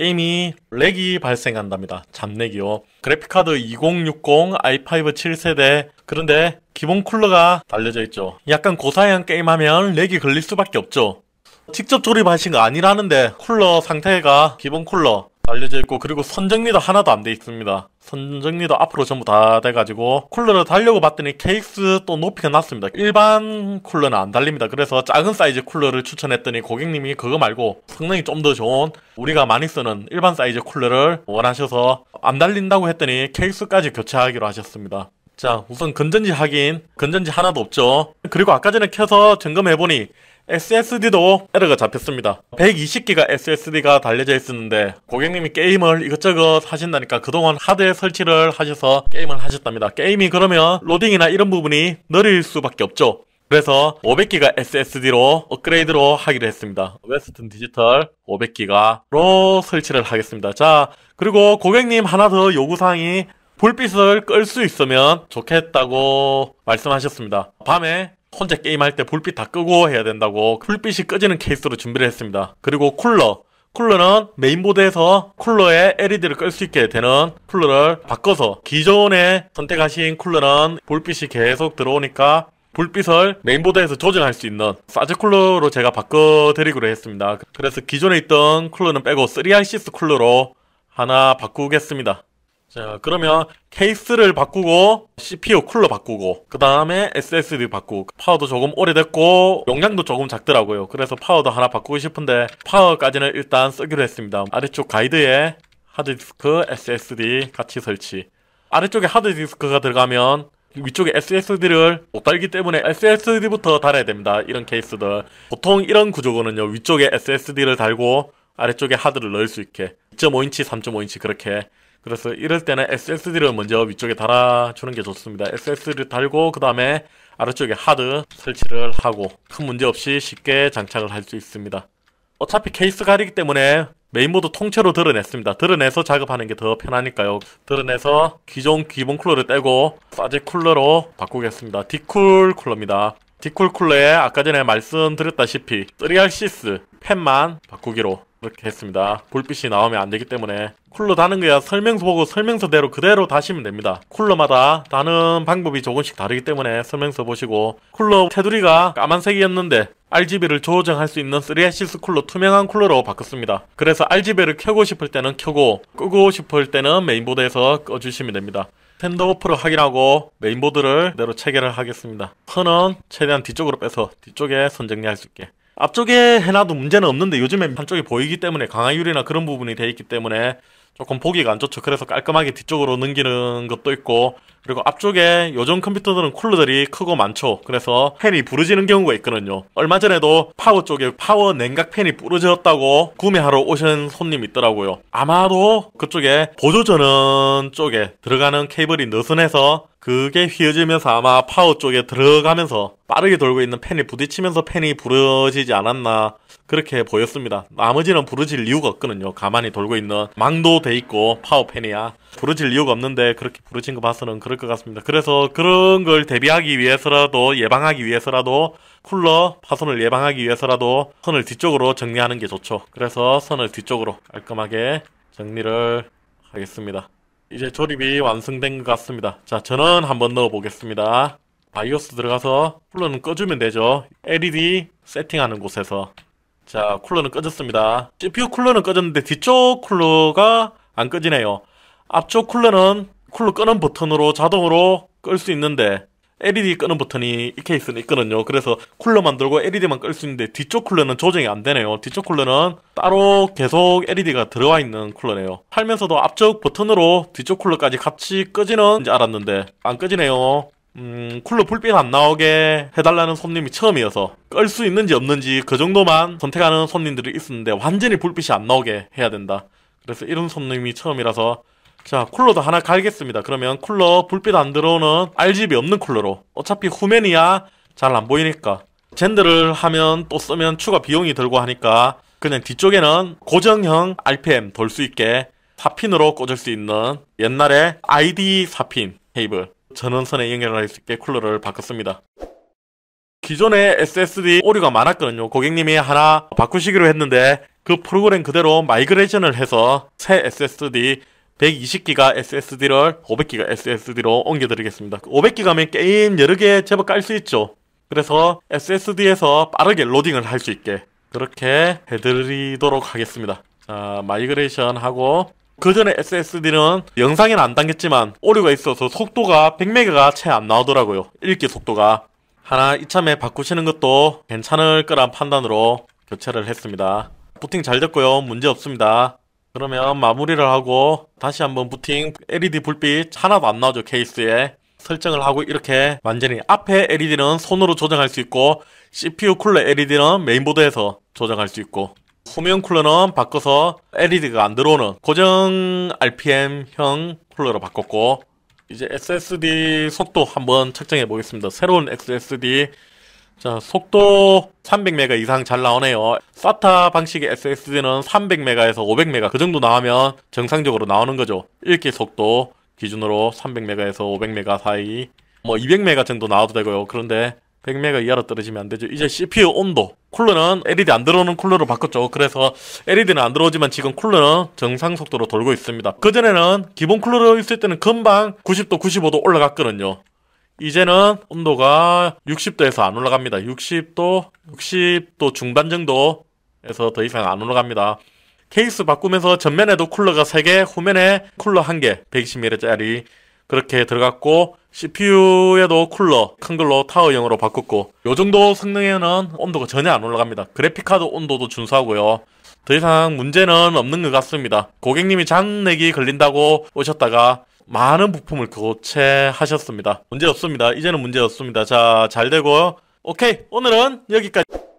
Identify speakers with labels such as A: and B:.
A: 게임이 렉이 발생한답니다. 잡렉이요. 그래픽카드 2060 i5 7세대 그런데 기본 쿨러가 달려져 있죠. 약간 고사양 게임하면 렉이 걸릴 수밖에 없죠. 직접 조립하신 거 아니라는데 쿨러 상태가 기본 쿨러 알려져 있고 그리고 선정리도 하나도 안 돼 있습니다 선정리도 앞으로 전부 다 돼가지고 쿨러를 달려고 봤더니 케이스 또 높이가 났습니다 일반 쿨러는 안 달립니다 그래서 작은 사이즈 쿨러를 추천했더니 고객님이 그거 말고 성능이 좀 더 좋은 우리가 많이 쓰는 일반 사이즈 쿨러를 원하셔서 안 달린다고 했더니 케이스까지 교체하기로 하셨습니다 자 우선 건전지 확인 건전지 하나도 없죠 그리고 아까 전에 켜서 점검해보니 SSD도 에러가 잡혔습니다 120기가 SSD가 달려져 있었는데 고객님이 게임을 이것저것 하신다니까 그동안 하드에 설치를 하셔서 게임을 하셨답니다 게임이 그러면 로딩이나 이런 부분이 느릴 수밖에 없죠 그래서 500기가 SSD로 업그레이드로 하기로 했습니다. 웨스턴 디지털 500기가로 설치를 하겠습니다. 자, 그리고 고객님 하나 더 요구사항이 불빛을 끌 수 있으면 좋겠다고 말씀하셨습니다. 밤에 혼자 게임할 때 불빛 다 끄고 해야 된다고 불빛이 꺼지는 케이스로 준비를 했습니다. 그리고 쿨러. 쿨러는 메인보드에서 쿨러에 LED를 끌 수 있게 되는 쿨러를 바꿔서 기존에 선택하신 쿨러는 불빛이 계속 들어오니까 불빛을 메인보드에서 조절할수 있는 사즈 쿨러로 제가 바꿔드리기로 했습니다. 그래서 기존에 있던 쿨러는 빼고 3 r c 쿨러로 하나 바꾸겠습니다. 자 그러면 케이스를 바꾸고 CPU 쿨러 바꾸고 그 다음에 SSD 바꾸고 파워도 조금 오래됐고 용량도 조금 작더라고요 그래서 파워도 하나 바꾸고 싶은데 파워까지는 일단 쓰기로 했습니다 아래쪽 가이드에 하드디스크 SSD 같이 설치 아래쪽에 하드디스크가 들어가면 위쪽에 SSD를 못 달기 때문에 SSD부터 달아야 됩니다 이런 케이스들 보통 이런 구조고는요 위쪽에 SSD를 달고 아래쪽에 하드를 넣을 수 있게 2.5인치, 3.5인치 그렇게 그래서 이럴 때는 SSD를 먼저 위쪽에 달아주는 게 좋습니다. SSD를 달고 그 다음에 아래쪽에 하드 설치를 하고 큰 문제 없이 쉽게 장착을 할 수 있습니다. 어차피 케이스 가리기 때문에 메인보드 통째로 드러냈습니다. 드러내서 작업하는 게 더 편하니까요. 드러내서 기존 기본 쿨러를 떼고 사제 쿨러로 바꾸겠습니다. 디쿨 쿨러입니다. 디쿨 쿨러에 아까 전에 말씀드렸다시피 3R 시스 펜만 바꾸기로 이렇게 했습니다. 불빛이 나오면 안 되기 때문에 쿨러 다는 거야 설명서 보고 설명서대로 그대로 다시면 됩니다. 쿨러마다 다는 방법이 조금씩 다르기 때문에 설명서 보시고 쿨러 테두리가 까만색이었는데 RGB를 조정할 수 있는 3시스 쿨러 투명한 쿨러로 바꿨습니다. 그래서 RGB를 켜고 싶을 때는 켜고 끄고 싶을 때는 메인보드에서 꺼주시면 됩니다. 팬더 오프를 확인하고 메인보드를 그대로 체결을 하겠습니다. 선은 최대한 뒤쪽으로 빼서 뒤쪽에 선정리할 수 있게 앞쪽에 해놔도 문제는 없는데 요즘엔 한쪽이 보이기 때문에 강화유리나 그런 부분이 돼 있기 때문에 조금 보기가 안 좋죠. 그래서 깔끔하게 뒤쪽으로 넘기는 것도 있고 그리고 앞쪽에 요즘 컴퓨터들은 쿨러들이 크고 많죠. 그래서 팬이 부르지는 경우가 있거든요. 얼마 전에도 파워 쪽에 파워 냉각 팬이 부러졌다고 구매하러 오신 손님 있더라고요. 아마도 그쪽에 보조전원 쪽에 들어가는 케이블이 느슨해서 그게 휘어지면서 아마 파워 쪽에 들어가면서 빠르게 돌고 있는 팬이 부딪히면서 팬이 부러지지 않았나 그렇게 보였습니다. 나머지는 부러질 이유가 없거든요. 가만히 돌고 있는 망도 돼 있고 파워 팬이야. 부러질 이유가 없는데 그렇게 부러진 거 봐서는 그렇게 것 같습니다. 그래서 그런 걸 대비하기 위해서라도 예방하기 위해서라도 쿨러 파손을 예방하기 위해서라도 선을 뒤쪽으로 정리하는 게 좋죠. 그래서 선을 뒤쪽으로 깔끔하게 정리를 하겠습니다. 이제 조립이 완성된 것 같습니다. 자, 저는 한번 넣어 보겠습니다. 바이오스 들어가서 쿨러는 꺼주면 되죠. LED 세팅하는 곳에서. 자, 쿨러는 꺼졌습니다. CPU 쿨러는 꺼졌는데 뒤쪽 쿨러가 안 꺼지네요. 앞쪽 쿨러는 쿨러 끄는 버튼으로 자동으로 끌 수 있는데 LED 끄는 버튼이 이 케이스는 있거든요. 그래서 쿨러 만들고 LED만 끌 수 있는데 뒤쪽 쿨러는 조정이 안 되네요. 뒤쪽 쿨러는 따로 계속 LED가 들어와 있는 쿨러네요. 팔면서도 앞쪽 버튼으로 뒤쪽 쿨러까지 같이 끄지는 알았는데 안 끄지네요. 음, 쿨러 불빛 안 나오게 해달라는 손님이 처음이어서 끌 수 있는지 없는지 그 정도만 선택하는 손님들이 있었는데 완전히 불빛이 안 나오게 해야 된다. 그래서 이런 손님이 처음이라서 자 쿨러도 하나 갈겠습니다 그러면 쿨러 불빛 안 들어오는 RGB 없는 쿨러로 어차피 후면이야 잘 안 보이니까 젠더를 하면 또 쓰면 추가 비용이 들고 하니까 그냥 뒤쪽에는 고정형 RPM 돌 수 있게 4핀으로 꽂을 수 있는 옛날에 ID 4핀 케이블 전원선에 연결할 수 있게 쿨러를 바꿨습니다 기존에 SSD 오류가 많았거든요 고객님이 하나 바꾸시기로 했는데 그 프로그램 그대로 마이그레이션을 해서 새 SSD 120기가 SSD를 500기가 SSD로 옮겨드리겠습니다. 500기가면 그 게임 여러 개 제법 깔 수 있죠. 그래서 SSD에서 빠르게 로딩을 할 수 있게 그렇게 해드리도록 하겠습니다. 자, 마이그레이션 하고 그 전에 SSD는 영상에는 안 담겼지만 오류가 있어서 속도가 100메가가 채 안 나오더라고요. 읽기 속도가. 하나 이참에 바꾸시는 것도 괜찮을 거란 판단으로 교체를 했습니다. 부팅 잘 됐고요. 문제 없습니다. 그러면 마무리를 하고 다시 한번 부팅 LED 불빛 하나도 안 나오죠 케이스에 설정을 하고 이렇게 완전히 앞에 LED는 손으로 조정할 수 있고 CPU 쿨러 LED는 메인보드에서 조정할 수 있고 후면 쿨러는 바꿔서 LED가 안 들어오는 고정 RPM형 쿨러로 바꿨고 이제 SSD 속도 한번 측정해 보겠습니다 새로운 SSD 자, 속도 300메가 이상 잘 나오네요. 사타 방식의 SSD는 300메가에서 500메가 그 정도 나오면 정상적으로 나오는 거죠. 읽기 속도 기준으로 300메가에서 500메가 사이 뭐 200메가 정도 나와도 되고요. 그런데 100메가 이하로 떨어지면 안 되죠. 이제 CPU 온도. 쿨러는 LED 안 들어오는 쿨러로 바꿨죠. 그래서 LED는 안 들어오지만 지금 쿨러는 정상 속도로 돌고 있습니다. 그전에는 기본 쿨러로 있을 때는 금방 90도, 95도 올라갔거든요. 이제는 온도가 60도에서 안 올라갑니다. 60도, 60도 중반 정도에서 더 이상 안 올라갑니다. 케이스 바꾸면서 전면에도 쿨러가 3개, 후면에 쿨러 1개, 120ml짜리 그렇게 들어갔고 CPU에도 쿨러 큰 걸로 타워형으로 바꿨고 요 정도 성능에는 온도가 전혀 안 올라갑니다. 그래픽카드 온도도 준수하고요. 더 이상 문제는 없는 것 같습니다. 고객님이 장내기 걸린다고 오셨다가 많은 부품을 교체하셨습니다. 문제 없습니다. 이제는 문제 없습니다. 자, 잘 되고요. 오케이. 오늘은 여기까지.